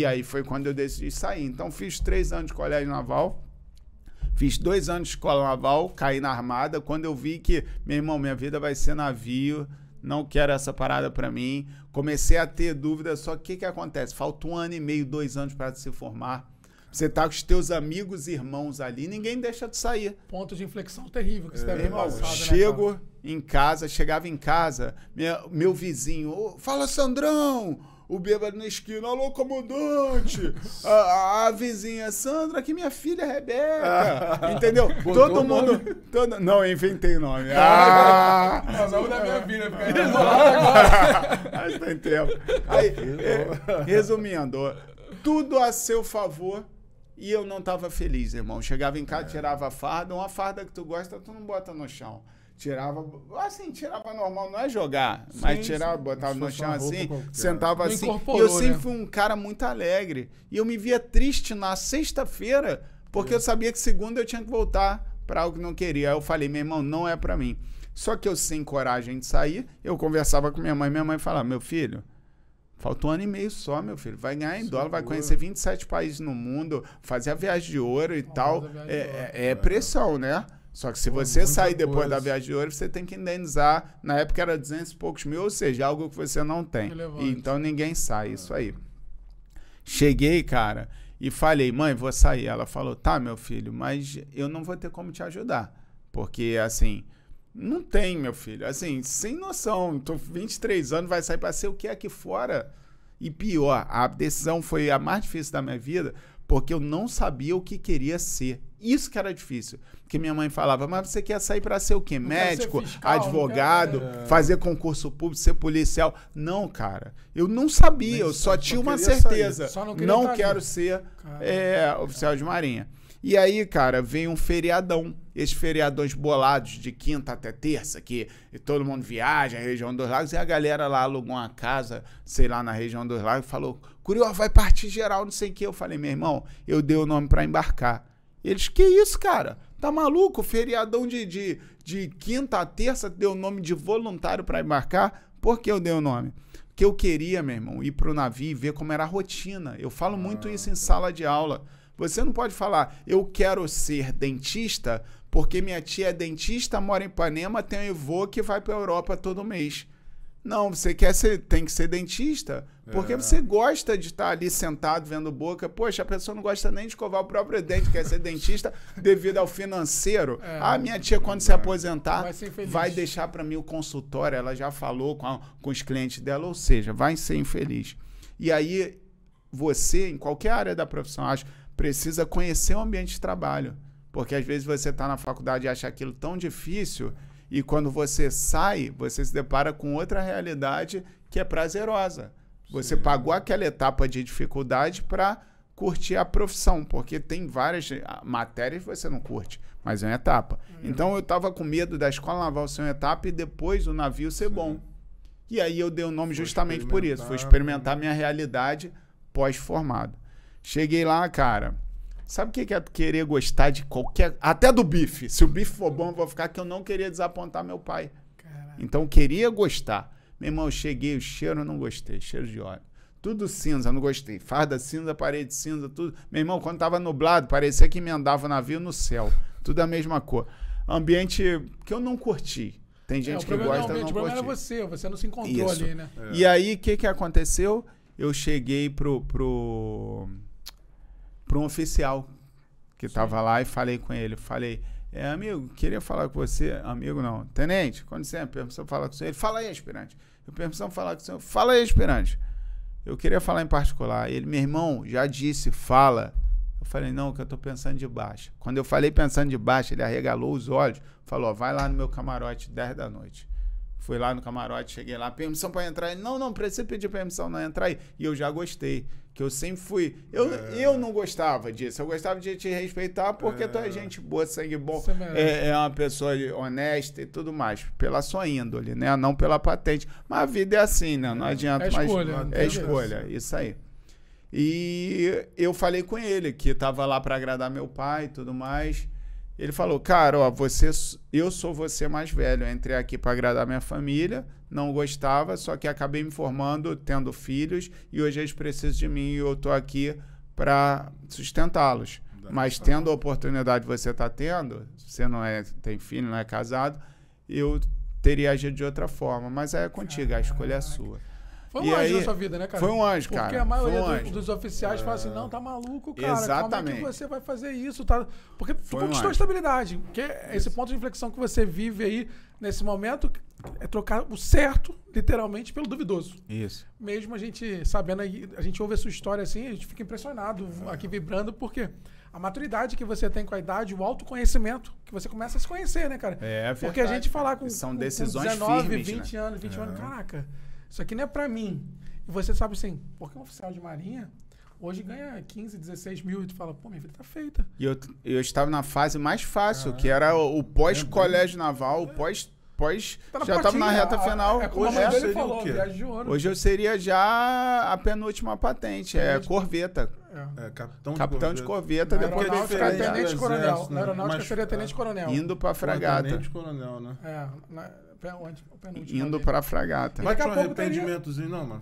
E aí foi quando eu decidi sair. Então fiz três anos de colégio naval. Fiz dois anos de escola naval, caí na armada. Quando eu vi que, meu irmão, minha vida vai ser navio, não quero essa parada para mim. Comecei a ter dúvidas, só que o que, que acontece? Falta um ano e meio, dois anos para se formar. Você tá com os teus amigos e irmãos ali, ninguém deixa de sair. Ponto de inflexão terrível que você é, deve irmão, passado, né, Chego né, em casa, chegava em casa, minha, meu vizinho, oh, fala Sandrão, o bêbado na esquina, alô, comandante! A, a, a vizinha, Sandra, aqui minha filha é Rebeca. Entendeu? todo mundo. Todo... Não, eu inventei nome. Ah! ah o nome da minha filha, fica agora. Mas tem tempo. Aí, é, resumindo, tudo a seu favor. E eu não estava feliz, irmão. Chegava em casa, é. tirava a farda. Uma farda que tu gosta, tu não bota no chão. Tirava, assim, tirava normal, não é jogar, sim, mas tirava, sim. botava no chão assim, sentava assim. E eu sempre né? fui um cara muito alegre. E eu me via triste na sexta-feira, porque é. eu sabia que segunda eu tinha que voltar para algo que não queria. Aí eu falei, meu irmão, não é para mim. Só que eu, sem coragem de sair, eu conversava com minha mãe. Minha mãe falava, meu filho, Faltou um ano e meio só, meu filho. Vai ganhar em Segura. dólar, vai conhecer 27 países no mundo, fazer a viagem de ouro e tal. É, ouro, é, é, pressão, né? Só que se Pô, você sair depois coisa. da viagem de ouro, você tem que indenizar. Na época era 200 e poucos mil, ou seja, algo que você não tem. E, então ninguém sai, é. isso aí. Cheguei, cara, e falei, mãe, vou sair. Ela falou, tá, meu filho, mas eu não vou ter como te ajudar. Porque, assim, não tem, meu filho. Assim, sem noção. Tô 23 anos, vai sair para ser o que é aqui fora. E pior, a decisão foi a mais difícil da minha vida, porque eu não sabia o que queria ser. Isso que era difícil. Porque minha mãe falava, mas você quer sair para ser o quê? Não Médico, fiscal, advogado, quero... É. fazer concurso público, ser policial. Não, cara. Eu não sabia, mas eu só, só tinha uma certeza. não, não quero ser é, oficial de marinha. E aí, cara, vem um feriadão. Esses feriadões bolados de quinta até terça, que todo mundo viaja, região dos lagos, e a galera lá alugou uma casa, sei lá, na região dos lagos, falou: Curió, vai partir geral, não sei o quê. Eu falei, meu irmão, eu dei o nome para embarcar. Eles, que isso, cara? Tá maluco? Feriadão de, de, de quinta a terça deu o nome de voluntário para embarcar? Por que eu dei o nome? Porque eu queria, meu irmão, ir pro navio e ver como era a rotina. Eu falo ah, muito isso em sala de aula. Você não pode falar, eu quero ser dentista porque minha tia é dentista, mora em Ipanema, tem um avô que vai pra Europa todo mês. Não, você quer ser, tem que ser dentista, porque é. você gosta de estar ali sentado vendo boca. Poxa, a pessoa não gosta nem de escovar o próprio dente, quer ser dentista devido ao financeiro. É, ah, minha tia, quando é. se aposentar, vai, vai deixar para mim o consultório. Ela já falou com, a, com os clientes dela, ou seja, vai ser infeliz. E aí, você, em qualquer área da profissão, acho, precisa conhecer o ambiente de trabalho. Porque às vezes você está na faculdade e acha aquilo tão difícil e quando você sai, você se depara com outra realidade que é prazerosa. Você Sim. pagou aquela etapa de dificuldade para curtir a profissão, porque tem várias ah, matérias que você não curte, mas é uma etapa. Hum. Então eu estava com medo da escola naval ser uma etapa e depois o navio ser Sim. bom. E aí eu dei o nome Foi justamente por isso. Foi experimentar né? minha realidade pós-formado. Cheguei lá, cara. Sabe o que é querer gostar de qualquer. Até do bife. Se o bife for bom, eu vou ficar que eu não queria desapontar meu pai. Caraca. Então queria gostar. Meu irmão, eu cheguei, o cheiro eu não gostei, cheiro de óleo. Tudo cinza, não gostei. Farda cinza, parede cinza, tudo. Meu irmão, quando tava nublado, parecia que emendava o navio no céu. Tudo a mesma cor. Ambiente que eu não curti. Tem é, gente é, que gosta, não, eu O problema curti. era você, você não se encontrou Isso. ali, né? É. E aí, o que que aconteceu? Eu cheguei pro... pro para um oficial que estava lá e falei com ele. Falei, é, amigo, queria falar com você. Amigo, não. Tenente, quando você tem permissão falar com você? Ele, fala aí, aspirante. Eu permissão falar com você? Fala aí, aspirante. Eu queria falar em particular. Ele, meu irmão, já disse, fala. Eu falei, não, que eu estou pensando de baixo. Quando eu falei pensando de baixo, ele arregalou os olhos, falou, vai lá no meu camarote, 10 da noite. Fui lá no camarote, cheguei lá, permissão para entrar. Ele, não, não, precisa pedir permissão, não entrar aí. E eu já gostei, que eu sempre fui. Eu, é. eu não gostava disso, eu gostava de te respeitar porque é. tu é gente boa, sangue bom, é, é, é, uma pessoa honesta e tudo mais. Pela sua índole, né? Não pela patente. Mas a vida é assim, né? Não é. adianta é mais. é Escolha, né? é escolha, isso aí. E eu falei com ele que tava lá para agradar meu pai e tudo mais. Ele falou, cara, ó, você, eu sou você mais velho. Eu entrei aqui para agradar minha família, não gostava, só que acabei me formando, tendo filhos, e hoje eles precisam de mim e eu tô aqui para sustentá-los. Mas tendo a oportunidade que você está tendo, você não é, tem filho, não é casado, eu teria agido de outra forma. Mas aí é contigo, a escolha é sua. Foi um e anjo aí, na sua vida, né, cara? Foi um anjo, cara. Porque a maioria um dos, dos, oficiais é... fala assim, não, tá maluco, cara. Exatamente. Como é que você vai fazer isso? Tá... Porque tu foi conquistou um estabilidade. Porque isso. esse ponto de inflexão que você vive aí, nesse momento, é trocar o certo, literalmente, pelo duvidoso. Isso. Mesmo a gente sabendo, a gente ouve a sua história assim, a gente fica impressionado aqui vibrando, porque a maturidade que você tem com a idade, o autoconhecimento, que você começa a se conhecer, né, cara? É, é verdade. Porque a gente falar com, São decisões com 19, firmes, 20 né? anos, 21 é. anos, caraca isso aqui não é para mim. E você sabe assim, porque é um oficial de marinha hoje ganha 15, 16 mil e tu fala, pô, minha vida tá feita. E eu, eu estava na fase mais fácil, ah, que era o, o pós-colégio naval, o é. pós pós. Tá já estamos na reta final. É, é hoje é, seria falou, o quê? Hoje eu seria já a penúltima patente. É, é corveta. É. capitão, capitão de corveta. De corveta depois é tenente coronel. Exército, né? Na aeronáutica Mas, seria tenente coronel. Indo para fragata. Tenente coronel, né? É, na, penúltima. Indo para fragata. Mas daqui a um arrependimentozinho, teria... não, mano.